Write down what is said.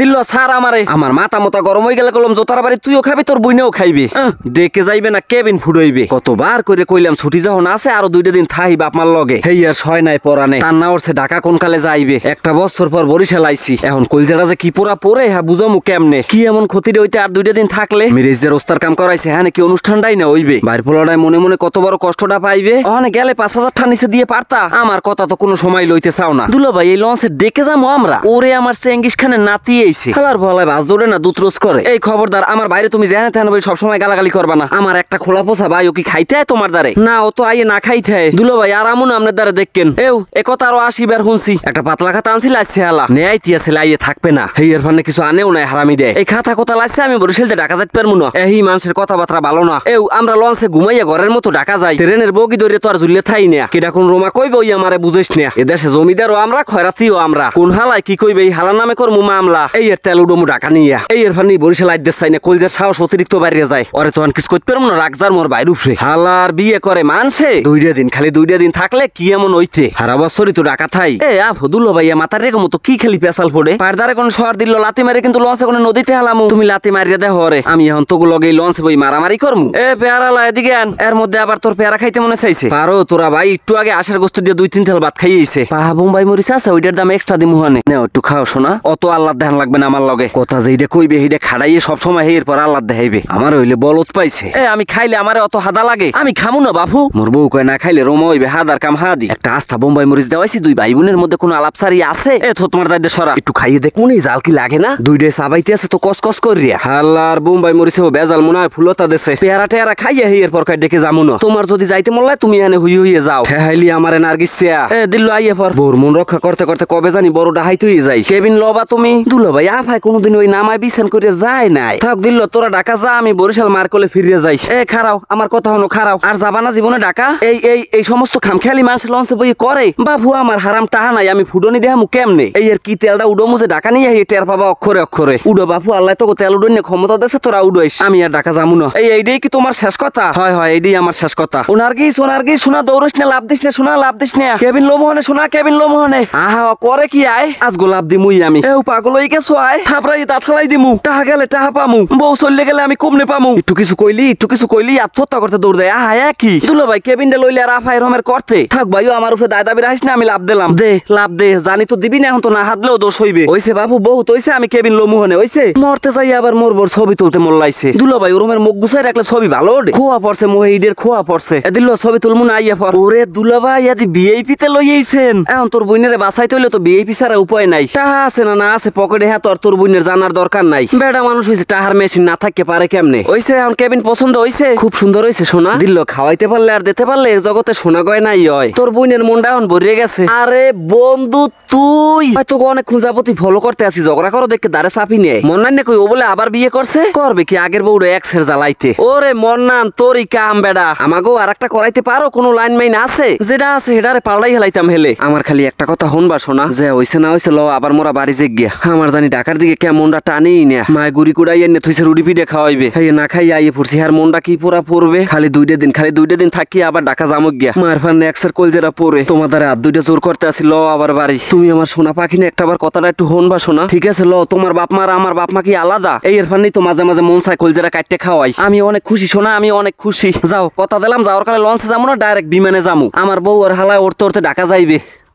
দিল সার আমারে আমার মাথা মতো গরম হয়ে গেলে কলম জোতার বাড়ি তুইও খাবি তোর বইনেও খাইবি ডেকে যাইবে না কেবিন ফুডইবে কতবার করে কইলাম ছুটি যখন আছে আরো দুইটা দিন থাই বাপ লগে হেই আর ছয় নাই পরা নেই তার না ওরছে ঢাকা কোন কালে যাইবে একটা বছর পর বরিশাল আইছি এখন কলজারা যে কি পোড়া পরে হ্যাঁ বুঝামু কেমনে কি এমন ক্ষতির হইতে আর দুইটা দিন থাকলে মিরেজদের ওস্তার কাম করাইছে হ্যাঁ নাকি অনুষ্ঠানটাই না হইবে বাইর পোলাটায় মনে মনে কত বড় কষ্টটা পাইবে ওখানে গেলে পাঁচ হাজার টা নিচে দিয়ে পারতা আমার কথা তো কোনো সময় লইতে চাও না দুলো ভাই এই লঞ্চে ডেকে যাবো আমরা ওরে আমার চেঙ্গিস খানের নাতিয়ে এইছে আমার বলায় বাস ধরে না দুত রোজ করে এই খবরদার আমার বাইরে তুমি জানা থান ভাই সবসময় গালাগালি করবা না আমার একটা খোলা পোষা ভাই ও কি খাইতে তোমার দ্বারে না ও তো আইয়ে না খাইতে দুলো ভাই আর আমুন আপনার দ্বারে দেখকেন এও এ কথা আরো আসি বের শুনছি একটা পাতলা খাতা আনছি লাইছে আলা নেয়াই তিয়াছে লাইয়ে থাকবে না হেই এর ফানে কিছু আনেও নাই হারামি দেয় এই খাতা কথা লাইছে আমি বরিশালতে ঢাকা যাইতে পারবো না এই মানুষের কথাবার্তা ভালো না এও আমরা লঞ্চে ঘুমাইয়া ঘরের মতো ঢাকা যাই ট্রেনের বগি ধরে তো আর ঝুললে থাই না কি কোন রোমা কইবে ওই আমারে বুঝিস না এদেশে জমিদারও আমরা খয়রাতিও আমরা কোন হালায় কি কইবে এই হালা নামে করমু মামলা এই তেল উডমু ঢাকা নিয়ে এই এর ফানি বরিশাল আইতে চাই না সাহস অতিরিক্ত বাইরে যায় ওরে তখন কিছু করতে পারবো না রাখজার মোর বাইরে উঠে হালার বিয়ে করে মানছে দুইটা দিন খালি দুইটা দিন থাকলে কি এমন হইতে সারা বছরই তো ডাকা থাই এ আ ফদুল্ল ভাইয়া মাথার রেখে মতো কি খালি পেশাল ফোড়ে পারদারে কোন শহর দিল লাতি মারে কিন্তু লঞ্চে কোনো নদীতে হালামু তুমি লাতি মারিয়ে দেহ রে আমি এখন তোকে লগে লঞ্চে বই মারামারি করমু এ পেয়ারালা এদিকে আন এর মধ্যে আবার তোর পেয়ারা খাইতে মনে চাইছে পারো তোরা ভাই একটু আগে আশার গোস্ত দিয়ে দুই তিন থাল ভাত খাইয়েছে পাহা বোম্বাই মরিচ আছে আচ্ছা, ওইটার দাম এক্সট্রা দিমুহানে নে একটু খাও শোনা অত আল্লাহ দেখান লাগবে না আমার লগে কথা যেইটা কইবে সেইটা খাড়াইয়ে সবসময় এর পর আল্লাহ দেখাইবে আমার হইলে বলত পাইছে এ আমি খাইলে আমার অত হাদা লাগে আমি খামু না বাপু মোর বউ কয় না খাইলে রোমা হইবে হাদার কাম হাদি একটা আস্থা বোম্বাই মরিচ দেওয়াইছি দুই ভাই বোনের মধ্যে কোনো সারি আছে এ তো তোমার দাদা সরা একটু খাইয়ে দে মনে জাল কি লাগে না দুই ডে সাবাইতে আছে তো কস কস করিয়া হাল্লার বোম্বাই মরিচে বেজাল মনে হয় ফুলতা দেশে পেয়ারা টেয়ারা খাইয়া হের পর কয় ডেকে যামু না তোমার যদি যাইতে মন তুমি এনে হুই হইয়ে যাও হাইলি আমার নার্গিস এ দিল্লু আইয়ে পর বোর মন রক্ষা করতে করতে কবে জানি বড় ডাহাই তুই যাই কেবিন লবা তুমি দুল জানো ভাই আফাই কোনোদিন ওই নামায় বিছান করে যায় নাই থাক দিল তোরা ডাকা যা আমি বরিশাল মার করলে ফিরিয়ে যাই এ খারাও আমার কথা হলো খারাও আর না জীবনে ডাকা এই এই এই সমস্ত খামখেয়ালি মানুষ লঞ্চে বই করে বাবু আমার হারাম টাহা নাই আমি ফুডনি দেহা মু কেমনে এই আর কি তেলটা উডো মুজে ডাকা নিয়ে এই টের পাবা অক্ষরে অক্ষরে উডো বাবু আল্লাহ তোকে তেল উডো নিয়ে ক্ষমতা দেশে তোরা উডোইস আমি আর ডাকা যাবো না এই এইডেই কি তোমার শেষ কথা হয় হয় এইডেই আমার শেষ কথা ওনার কি সোনার কি শোনা দৌড়স না লাভ দিস না শোনা লাভ দিস না কেবিন লোমোহনে শোনা কেবিন লোমোহনে আহা করে কি আয় আজ গোলাপ দি মুই আমি এ পাগল হয়ে টাকে সোয়াই থালাই দিমু তাহা গেলে তাহা পামু বউ চললে গেলে আমি কমনে পামু কিছু কইলি একটু কিছু কইলি করতে দৌড় কি ভাই কেবিনটা লইলে আর রমের করতে থাক ভাইও আমার উপরে দায় দাবি না আমি লাভ দিলাম দে লাভ দে জানি তো দিবি না এখন তো না হাতলেও দোষ হইবে ওইছে বাবু বহুত হইছে আমি কেবিন লমু হনে ওইছে মরতে যাই আবার মোর বড় ছবি তুলতে মোল্লাইছে দুলো ভাই ওরমের মুখ গুছাই রাখলে ছবি ভালো ওঠে খোয়া পড়ছে মোহে ইডের খোয়া পড়ছে দিলো ছবি তুলমু না আইয়া পর ওরে দুলা ভাই এদি ভিআইপি তে লইয়েছেন এখন তোর বইনেরে বাসাইতে হইলে তো ভিআইপি ছাড়া উপায় নাই টাহা আছে না না আছে পকেটে হ্যাঁ, তোর তোর বোনের জানার দরকার নাই বেটা মানুষ হয়েছে মেশিন না থাকে পারে কেমনে এখন কেবিন পছন্দ খুব সুন্দর সোনা দিল খাওয়াইতে পারলে আর দিতে পারলে জগতে সোনা গয় নাই হয় তোর বোনের মনটা এখন ভরিয়ে গেছে আরে বন্ধু তুই তোকে অনেক খুঁজাপতি ফলো করতে আসি ঝগড়া করো দেখে দাঁড়ে নিয়ে মন্নান কই ও বলে আবার বিয়ে করছে করবে কি আগের বউরে এক সের জ্বালাইতে ওরে মন্নান তোরই কাম বেডা আমাকেও আর একটা করাইতে পারো কোনো লাইন মাইন আছে যেটা আছে হেডারে পাল্লাই হেলাইতাম হেলে আমার খালি একটা কথা হনবা সোনা যে হইছে না হইছে ল আবার মোরা বাড়ি যে গিয়া আমার জানি ডাকার দিকে কে মনটা টানেই না মায় গুড়ি কুড়াই এনে থইছে রুটি পিঠে খাওয়াইবে না খাই আইয়ে পড়ছি আর মনটা কি পোড়া পড়বে খালি দুইটা দিন খালি দুইটা দিন থাকি আবার ডাকা জামক গিয়া মায়ের ফান নেক্সের কল যেটা পড়ে তোমার দ্বারা আর দুইটা জোর করতে আসি ল আবার বাড়ি তুমি আমার সোনা পাখি না একটা বার কথাটা একটু বা শোনা ঠিক আছে ল তোমার বাপ মার আমার বাপ মা কি আলাদা এই এর এরফান তো মাঝে মাঝে মন চাই কল যেটা কাটতে খাওয়াই আমি অনেক খুশি শোনা আমি অনেক খুশি যাও কথা দিলাম যাওয়ার কালে লঞ্চে যাবো না ডাইরেক্ট বিমানে যাবো আমার বউ আর হালায় ওরতে ওরতে ডাকা যাইবে